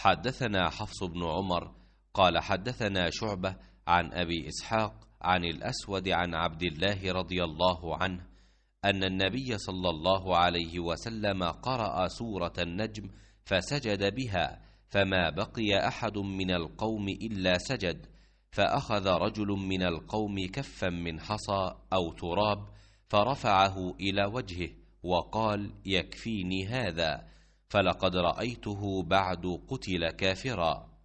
حدثنا حفص بن عمر قال حدثنا شعبة عن أبي إسحاق عن الأسود عن عبد الله رضي الله عنه أن النبي صلى الله عليه وسلم قرأ سورة النجم فسجد بها فما بقي أحد من القوم إلا سجد فأخذ رجل من القوم كفا من حصى أو تراب فرفعه إلى وجهه وقال يكفيني هذا فلقد رأيته بعد قتل كافرا